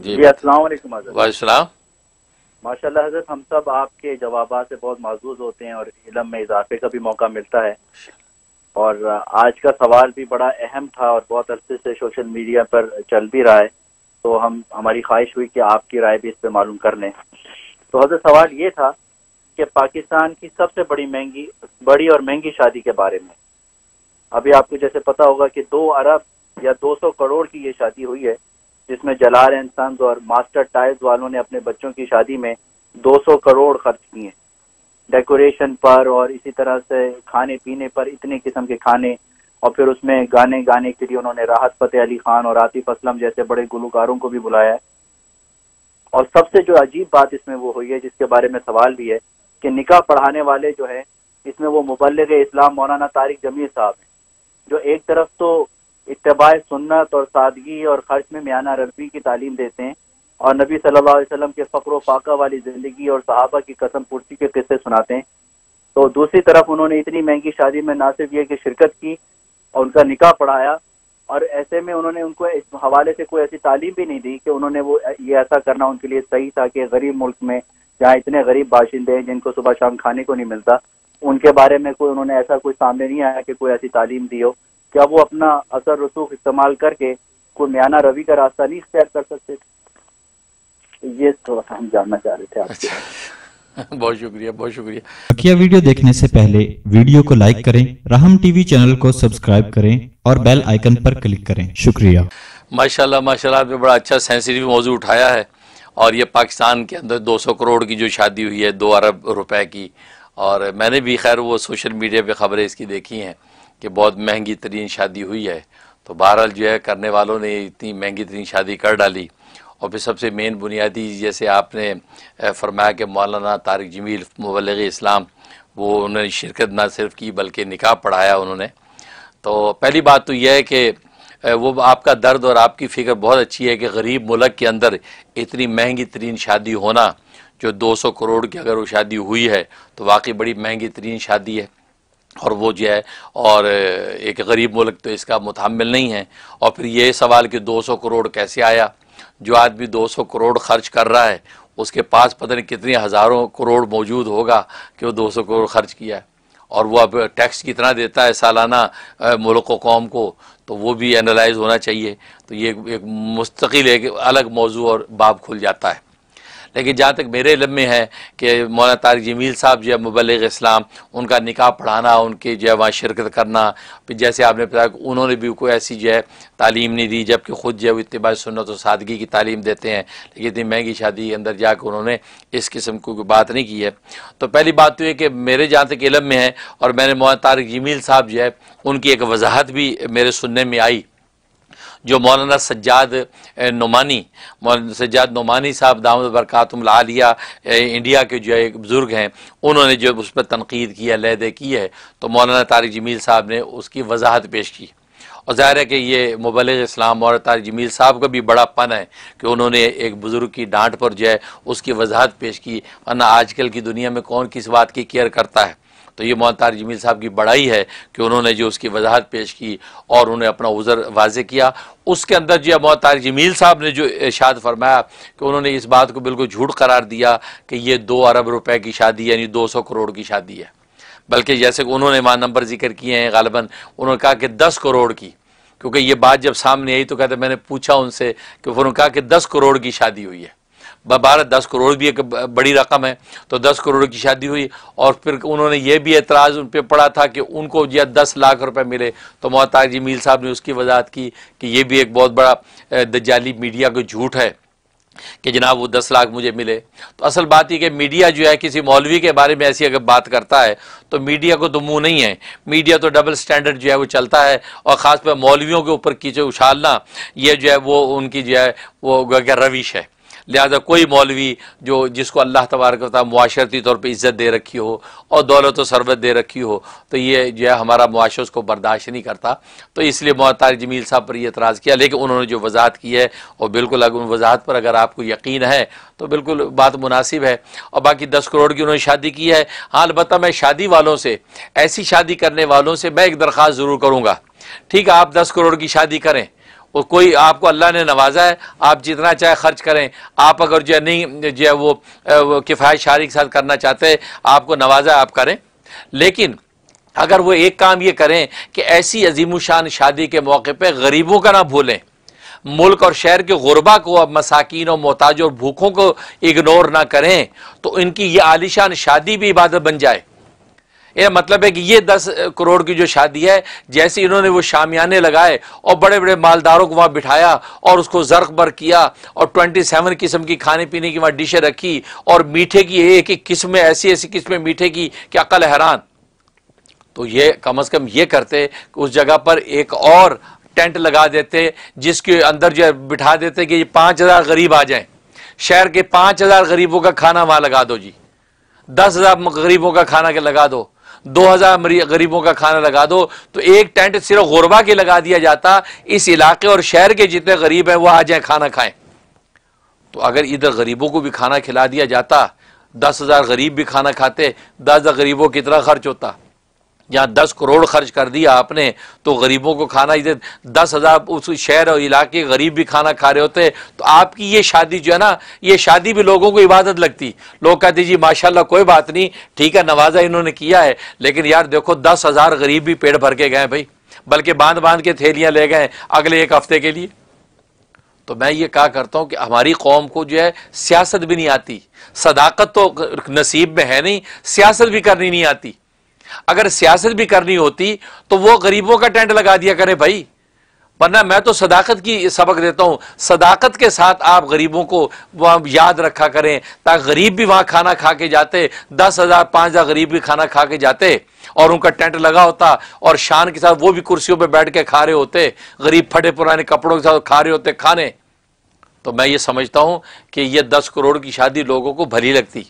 जी वाईसलाम माशाल्लाह हजरत हम सब आपके जवाब से बहुत माजूज होते हैं और इलम में इजाफे का भी मौका मिलता है और आज का सवाल भी बड़ा अहम था और बहुत अरसे से सोशल मीडिया पर चल भी रहा है तो हम हमारी ख्वाहिश हुई कि आपकी राय भी इस पर मालूम कर लें तो हजरत सवाल ये था कि पाकिस्तान की सबसे बड़ी महंगी बड़ी और महंगी शादी के बारे में अभी आपको जैसे पता होगा कि दो अरब या दो सौ करोड़ की ये शादी हुई है जिसमें जलार एंड सन्स और मास्टर टाइल्स वालों ने अपने बच्चों की शादी में 200 करोड़ खर्च किए डेकोरेशन पर और इसी तरह से खाने पीने पर इतने किस्म के खाने और फिर उसमें गाने गाने के लिए उन्होंने राहत फतेह अली खान और आतिफ असलम जैसे बड़े गुलकारों को भी बुलाया है और सबसे जो अजीब बात इसमें वो हुई है जिसके बारे में सवाल भी है कि निकाह पढ़ाने वाले जो है इसमें वो मुबलग इस्लाम मौलाना तारिक जमीर साहब हैं जो एक तरफ तो इतबा सुन्नत और सादगी और खर्च में म्याना रबी की तालीम देते हैं और नबी सल्लल्लाहु अलैहि वसल्लम के फकर फाका वाली ज़िंदगी और सहाबा की कसम पुर्सी के किस्से सुनाते हैं तो दूसरी तरफ उन्होंने इतनी महंगी शादी में ना सिर्फ ये कि शिरकत की और उनका निकाह पढ़ाया और ऐसे में उन्होंने उनको इस हवाले से कोई ऐसी तालीम भी नहीं दी कि उन्होंने वो ये ऐसा करना उनके लिए सही था कि गरीब मुल्क में जहाँ इतने गरीब बाशिंदे हैं जिनको सुबह शाम खाने को नहीं मिलता उनके बारे में कोई उन्होंने ऐसा कोई सामने नहीं आया कि कोई ऐसी तालीम दी हो क्या वो अपना असर रसूख इस्तेमाल करके कोई म्याना रवि का रास्ता नहीं इख्तियार कर सकते थे तो ये थोड़ा सा हम जानना चाह रहे थे आपसे अच्छा। बहुत शुक्रिया बहुत शुक्रिया किया वीडियो देखने से पहले वीडियो को लाइक करें रहम टीवी चैनल को सब्सक्राइब करें और बेल आइकन पर क्लिक करें शुक्रिया माशाल्लाह माशाल्लाह आपने बड़ा अच्छा सेंसिटिव मौजू उठाया है और ये पाकिस्तान के अंदर 200 करोड़ की जो शादी हुई है दो अरब रुपए की और मैंने भी खैर वो सोशल मीडिया पे खबरें इसकी देखी हैं कि बहुत महंगी तरीन शादी हुई है तो बहरहाल जो है करने वालों ने इतनी महंगी तरीन शादी कर डाली और फिर सबसे मेन बुनियादी जैसे आपने फरमाया कि मौलाना तारक जमील मुबलग इस्लाम वो उन्होंने शिरकत ना सिर्फ की बल्कि निकाह पढ़ाया उन्होंने तो पहली बात तो यह है कि वो आपका दर्द और आपकी फ़िक्र बहुत अच्छी है कि गरीब मुलक के अंदर इतनी महंगी तरीन शादी होना जो 200 करोड़ की अगर वो शादी हुई है तो वाकई बड़ी महंगी तरीन शादी है और वो जो है और एक गरीब मुल्क तो इसका मुतमिल नहीं है और फिर ये सवाल कि 200 करोड़ कैसे आया जो आदमी 200 करोड़ खर्च कर रहा है उसके पास पता नहीं कितने हज़ारों करोड़ मौजूद होगा कि वो 200 करोड़ खर्च किया है और वो अब टैक्स कितना देता है सालाना मुल्क व कौम को तो वो भी एनालाइज होना चाहिए तो ये एक मुस्तकिल एक अलग मौजू और बाब खुल जाता है लेकिन जहाँ तक मेरे इलम में है कि मौलाना तारिक जमील साहब जो है मुबलग इस्लाम उनका निकाह पढ़ाना उनके जो है वहाँ शिरकत करना फिर जैसे आपने बताया उन्होंने भी कोई ऐसी जो है तालीम नहीं दी जबकि ख़ुद जो है वो इतबा सुनत और सादगी की तालीम देते हैं लेकिन इतनी महंगी शादी के अंदर जाकर उन्होंने इस किस्म की कोई बात नहीं की है तो पहली बात तो ये कि मेरे जहाँ तक इलम में है और मैंने मौलाना तारिक जमील साहब जो है उनकी एक वजाहत भी मेरे सुनने में आई जो मौलाना सज्जाद नुमानी मौलाना सज्जाद नुमानी साहब दामद लालिया इंडिया के जो है एक बुज़ुर्ग हैं उन्होंने जो उस पर तनकीद की है लहदे की है तो मौलाना तारिक जमील साहब ने उसकी वजाहत पेश की और ज़ाहिर है कि ये मुबल इस्लाम और तारिक जमील साहब का भी बड़ा पन है कि उन्होंने एक बुज़ुर्ग की डांट पर जो है उसकी वजाहत पेश की वरना आजकल की दुनिया में कौन किस बात की केयर करता है तो ये मोहतार जमील साहब की बड़ाई है कि उन्होंने जो उसकी वजाहत पेश की और उन्हें अपना उज़र वाज किया उसके अंदर जो मोहतार जमील साहब ने जो इर्शाद फरमाया कि उन्होंने इस बात को बिल्कुल झूठ करार दिया कि ये दो अरब रुपए की शादी यानी दो सौ करोड़ की शादी है बल्कि जैसे उन्होंने वहाँ नंबर जिक्र किए हैं गालबा उन्होंने कहा कि दस करोड़ की क्योंकि ये बात जब सामने आई तो कहते मैंने पूछा उनसे कि उन्होंने कहा कि दस करोड़ की शादी हुई है बारह दस करोड़ भी एक बड़ी रकम है तो दस करोड़ की शादी हुई और फिर उन्होंने ये भी एतराज़ उन पर पड़ा था कि उनको यह दस लाख रुपए मिले तो मोहताज मील साहब ने उसकी वजाहत की कि ये भी एक बहुत बड़ा दजाली मीडिया का झूठ है कि जनाब वो दस लाख मुझे मिले तो असल बात यह कि मीडिया जो है किसी मौलवी के बारे में ऐसी अगर बात करता है तो मीडिया को तो मुंह नहीं है मीडिया तो डबल स्टैंडर्ड जो है वो चलता है और ख़ासकर मौलवियों के ऊपर कीचड़ उछालना ये जो है वो उनकी जो है वो रविश है लिहाजा कोई मौलवी जो जिसको अल्लाह तबारक माशरती तौर पर इज़्ज़त दे रखी हो और दौलत व सरबत दे रखी हो तो ये जो है हमारा मुआशा उसको बर्दाश्त नहीं करता तो इसलिए मोहतार जमील साहब पर यह एतराज़ किया लेकिन उन्होंने जो वजाहत की है और बिल्कुल अगर उन वजाहत पर अगर आपको यकीन है तो बिल्कुल बात मुनासिब है और बाकी दस करोड़ की उन्होंने शादी की है हाँ अलबत्त मैं शादी वालों से ऐसी शादी करने वालों से मैं एक दरख्वास्त ज़रूर करूँगा ठीक है आप दस करोड़ की शादी करें और कोई आपको अल्लाह ने नवाजा है आप जितना चाहे खर्च करें आप अगर जो है नहीं जो है वो, वो किफ़ायत शारी के साथ करना चाहते हैं आपको नवाजा आप करें लेकिन अगर वो एक काम ये करें कि ऐसी अजीम शान शादी के मौके पर गरीबों का ना भूलें मुल्क और शहर के गुरबा को अब मसाकिन और मोहताज और भूखों को इग्नोर ना करें तो इनकी ये आलिशान शादी भी इबादत बन जाए ये मतलब है कि ये दस करोड़ की जो शादी है जैसे इन्होंने वो शामियाने लगाए और बड़े बड़े मालदारों को वहाँ बिठाया और उसको जर्क बर किया और ट्वेंटी सेवन किस्म की खाने पीने की वहाँ डिशें रखी और मीठे की एक एक किस्में ऐसी ऐसी किस्में मीठे की कि अकल हैरान तो ये कम अज़ कम ये करते उस जगह पर एक और टेंट लगा देते जिसके अंदर जो बिठा देते कि पाँच हज़ार गरीब आ जाए शहर के पाँच हज़ार गरीबों का खाना वहाँ लगा दो जी दस हज़ार गरीबों का खाना के लगा दो दो हज़ार गरीबों का खाना लगा दो तो एक टेंट सिर्फ गुरबा के लगा दिया जाता इस इलाके और शहर के जितने गरीब हैं वो आ जाए खाना खाएं तो अगर इधर गरीबों को भी खाना खिला दिया जाता दस हज़ार गरीब भी खाना खाते दस हज़ार गरीबों कितना खर्च होता जहाँ दस करोड़ खर्च कर दिया आपने तो गरीबों को खाना इधर दस हज़ार उस शहर और इलाके गरीब भी खाना खा रहे होते तो आपकी ये शादी जो है ना ये शादी भी लोगों को इबादत लगती लोग कहते जी माशाल्लाह कोई बात नहीं ठीक है नवाजा इन्होंने किया है लेकिन यार देखो दस हज़ार गरीब भी पेड़ भर के गए भाई बल्कि बांध बांध के थैलियाँ ले गए अगले एक हफ्ते के लिए तो मैं ये कहा करता हूँ कि हमारी कौम को जो है सियासत भी नहीं आती सदाकत तो नसीब में है नहीं सियासत भी करनी नहीं आती अगर सियासत भी करनी होती तो वो गरीबों का टेंट लगा दिया करें भाई वरना मैं तो सदाकत की सबक देता हूं सदाकत के साथ आप गरीबों को याद रखा करें ताकि गरीब भी वहां खाना खा के जाते दस हज़ार पांच हज़ार गरीब भी खाना खा के जाते और उनका टेंट लगा होता और शान के साथ वो भी कुर्सियों पर बैठ के खा रहे होते गरीब फटे पुराने कपड़ों के साथ खा रहे होते खाने तो मैं ये समझता हूं कि यह दस करोड़ की शादी लोगों को भली लगती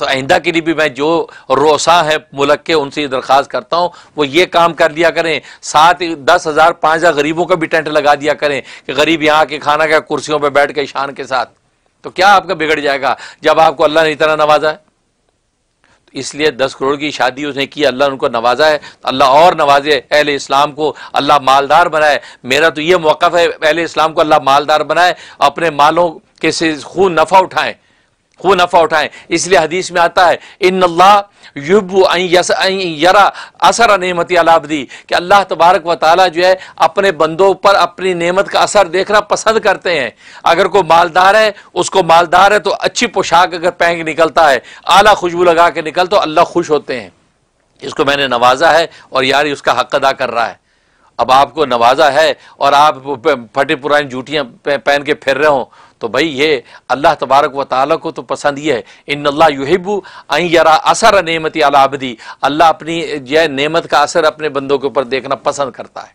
तो आइंदा के लिए भी मैं जो रोसा है मुल्क के उनसे दरख्वास्त करता हूँ वो ये काम कर दिया करें सात दस हज़ार पाँच हज़ार गरीबों का भी टेंट लगा दिया करें कि गरीब यहाँ के खाना क्या कुर्सियों पर बैठ के शान के साथ तो क्या आपका बिगड़ जाएगा जब आपको अल्लाह ने इतना नवाजा है तो इसलिए दस करोड़ की शादी उसने की अल्लाह उनको नवाजा है तो अल्लाह और नवाजे अहल इस्लाम को अल्लाह मालदार बनाए मेरा तो ये मौक़ है अहल इस्लाम को अल्लाह मालदार बनाए अपने मालों के से खून नफ़ा उठाएं खूब नफ़ा उठाएं इसलिए हदीस में आता है इन अल्लाह यरा असर नियमती अलाबदी कि अल्लाह तबारक व ताली जो है अपने बंदों पर अपनी नेमत का असर देखना पसंद करते हैं अगर कोई मालदार है उसको मालदार है तो अच्छी पोशाक अगर पहन निकलता है आला खुशबू लगा के निकल तो अल्लाह खुश होते हैं इसको मैंने नवाजा है और यार उसका हक अदा कर रहा है अब आपको नवाजा है और आप फटी पुरानी जूटियाँ पहन के फिर रहे हो तो भाई ये अल्लाह तबारक व ताली को तो पसंद ये है इन अल्लाह युहिबू आई यरा असर नेमत अला आबदी अल्लाह अपनी यह नियमत का असर अपने बंदों के ऊपर देखना पसंद करता है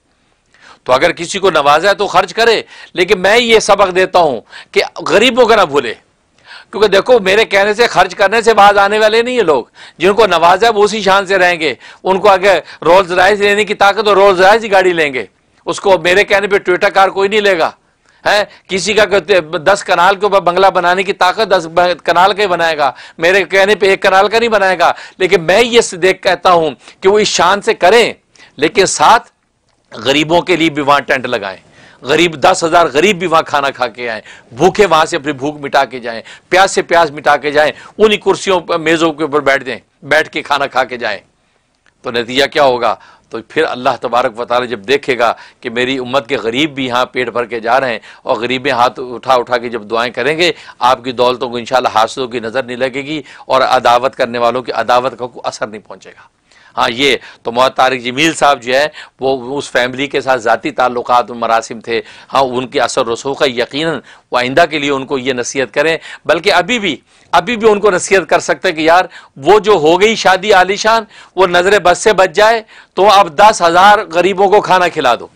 तो अगर किसी को नवाजा है तो खर्च करे लेकिन मैं ये सबक देता हूँ कि गरीबों का ना भूले क्योंकि देखो मेरे कहने से खर्च करने से बाज आने वाले नहीं है लोग जिनको नवाजा वो उसी शान से रहेंगे उनको अगर रोल्स राइस लेने की ताकत और रोल्स राइस ही गाड़ी लेंगे उसको मेरे कहने पर ट्विटर कार कोई नहीं लेगा है किसी का दस कनाल के ऊपर बंगला बनाने की ताकत दस कनाल का ही बनाएगा मेरे कहने पे एक कनाल का नहीं बनाएगा लेकिन मैं ये देख कहता हूं कि वो इस शान से करें लेकिन साथ गरीबों के लिए भी वहां टेंट लगाएं गरीब दस हज़ार गरीब भी वहाँ खाना खा के आए भूखे वहाँ से अपनी भूख मिटा के जाएँ प्यास से प्यास मिटा के जाएँ उन्हीं कुर्सियों पर मेज़ों के ऊपर बैठ जाए बैठ के खाना खा के जाएँ तो नतीजा क्या होगा तो फिर अल्लाह तबारक वाली जब देखेगा कि मेरी उम्मत के गरीब भी यहाँ पेट भर के जा रहे हैं और गरीबें हाथ उठा उठा के जब दुआएं करेंगे आपकी दौलतों को इन शाला हासिलों की नज़र नहीं लगेगी और अदावत करने वालों की अदावत का कोई असर नहीं पहुँचेगा हाँ ये तो मोहत तारिक जमील साहब जो है वो उस फैमिली के साथ ज़ाती ताल्लुक मरासम थे हाँ उनके असर रसूख है यकीन आइंदा के लिए उनको ये नसीहत करें बल्कि अभी भी अभी भी उनको नसीहत कर सकते हैं कि यार वो जो हो गई शादी आलिशान वो नज़र बस से बच जाए तो अब दस हज़ार गरीबों को खाना खिला दो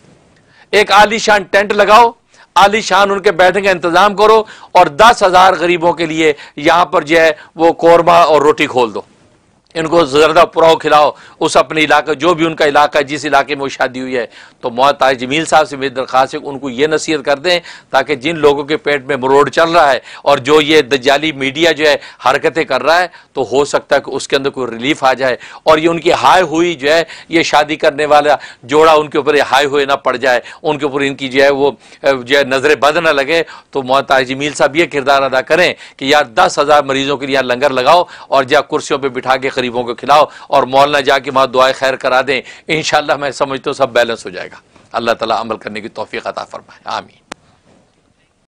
एक आलिशान टेंट लगाओ आलिशान उनके बैठने का इंतज़ाम करो और दस हज़ार गरीबों के लिए यहाँ पर जो है वो कौरमा और रोटी खोल दो इनको जरदा पुराव खिलाओ उस अपने इलाके जो भी उनका इलाका है जिस इलाके में वो शादी हुई है तो मोहताज जमील साहब से मेरी दरख्वास्त है उनको ये नसीहत कर दें ताकि जिन लोगों के पेट में मरोड़ चल रहा है और जो ये दजाली मीडिया जो है हरकतें कर रहा है तो हो सकता है कि उसके अंदर कोई रिलीफ आ जाए और ये उनकी हाय हुई जो है ये शादी करने वाला जोड़ा उनके ऊपर हाय हुए ना पड़ जाए उनके ऊपर इनकी जो है वो जो है नज़रें बंद ना लगे तो मोहताज जमील साहब ये किरदार अदा करें कि यार दस हज़ार मरीजों के लिए यहाँ लंगर लगाओ और या कुर्सियों पर बिठा के करीब गरीबों को खिलाओ और मौलाना जाके वहाँ दुआ खैर करा दें इन मैं समझता हूँ सब बैलेंस हो जाएगा अल्लाह ताला अमल करने की तोफ़ी अता फरमाए आमीन